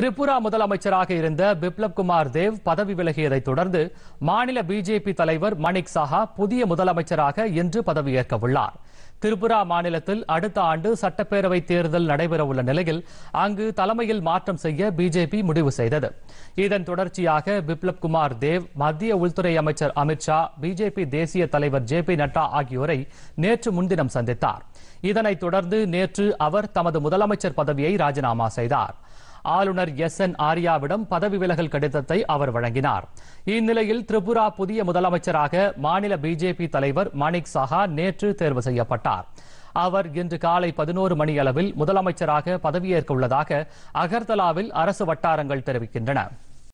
திரிபுரா முதலமைச்சராக இருந்த பிப்ளப் குமார் தேவ் பதவி விலகியதைத் தொடர்ந்து மாநில பிஜேபி தலைவர் மணிக் சாஹா புதிய முதலமைச்சராக இன்று பதவியேற்க உள்ளார் திரிபுரா மாநிலத்தில் அடுத்த ஆண்டு சட்டப்பேரவை தேர்தல் நடைபெறவுள்ள நிலையில் அங்கு தலைமையில் மாற்றம் செய்ய பிஜேபி முடிவு செய்தது இதன் தொடர்ச்சியாக பிப்ளப் குமார் தேவ் மத்திய உள்துறை அமைச்சர் அமித் ஷா பிஜேபி தேசிய தலைவர் ஜே பி நட்டா ஆகியோரை நேற்று முன்தினம் சந்தித்தார் இதனைத் தொடர்ந்து நேற்று அவர் தமது முதலமைச்சர் பதவியை ராஜினாமா செய்தார் ஆளுநர் எஸ் என் ஆர்யாவிடம் பதவி விலகல் கடிதத்தை அவர் வழங்கினார் இந்நிலையில் திரிபுரா புதிய முதலமைச்சராக மாநில பிஜேபி தலைவர் மாணிக் சாஹா நேற்று தேர்வு செய்யப்பட்டார் அவர் இன்று காலை பதினோரு மணி அளவில் முதலமைச்சராக பதவியேற்க உள்ளதாக அகர்தலாவில் அரசு வட்டாரங்கள் தெரிவிக்கின்றன